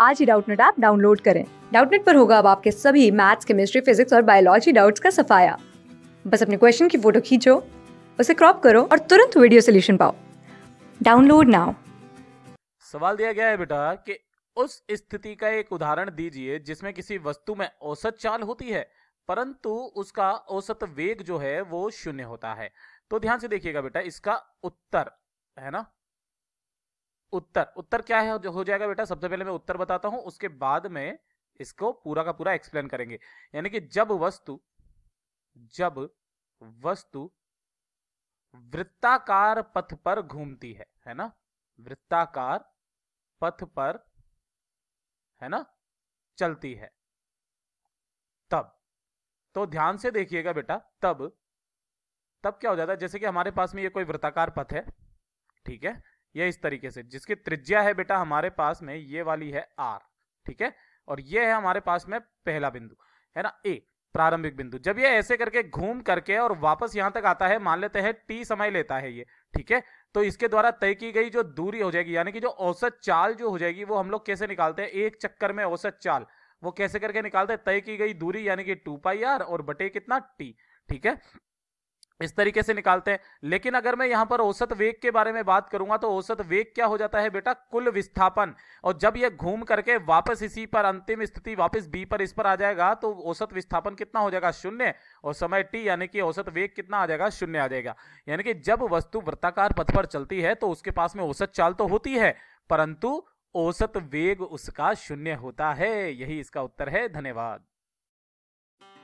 आज ही Doubtnut app download करें डाउटनेट पर होगा अब आपके सभी मैथ्स केमिस्ट्री फिजिक्स और बायोलॉजी डाउट्स का सफाया बस अपने क्वेश्चन की फोटो खींचो उसे क्रॉप करो और तुरंत वीडियो सोल्यूशन पाओ डाउनलोड नाउ सवाल दिया गया है बेटा कि उस स्थिति का एक उदाहरण दीजिए जिसमें किसी वस्तु में औसत चाल होती है परंतु उसका औसत वेग जो है वो शून्य होता है तो ध्यान से देखिएगा बेटा इसका उत्तर है ना उत्तर उत्तर क्या है हो जाएगा बेटा सबसे पहले मैं उत्तर बताता हूं उसके बाद में इसको पूरा का पूरा एक्सप्लेन करेंगे यानी कि जब वस्तु जब वस्तु वृत्ताकार पथ पर घूमती है है ना वृत्ताकार पथ पर है ना चलती है तब तो ध्यान से देखिएगा बेटा तब तब क्या हो जाता है जैसे कि हमारे पास में ये कोई वृत्ताकार पथ है ठीक है ये इस तरीके से जिसकी त्रिज्या है बेटा हमारे पास में ये वाली है आर ठीक है और ये है हमारे पास में पहला बिंदु है ना ए प्रारंभिक बिंदु जब ये ऐसे करके घूम करके और वापस यहां तक आता है मान लेते हैं टी समय लेता है ये ठीक है तो इसके द्वारा तय की गई जो दूरी हो जाएगी यानी कि जो औसत चाल जो हो जाएगी वो हम लोग कैसे निकालते हैं एक चक्कर में औसत चाल वो कैसे करके निकालते हैं तय की गई दूरी यानी कि टू पाई आर और बटे कितना टी ठीक है इस तरीके से निकालते हैं लेकिन अगर मैं यहाँ पर औसत वेग के बारे में बात करूंगा तो औसत वेग क्या हो जाता है बेटा कुल विस्थापन और जब यह घूम करके वापस इसी पर अंतिम स्थिति वापस बी पर इस पर आ जाएगा तो औसत विस्थापन कितना हो जाएगा शून्य और समय टी यानी कि औसत वेग कितना आ जाएगा शून्य आ जाएगा यानी कि जब वस्तु वृत्ताकार पथ पर चलती है तो उसके पास में औसत चाल तो होती है परंतु औसत वेग उसका शून्य होता है यही इसका उत्तर है धन्यवाद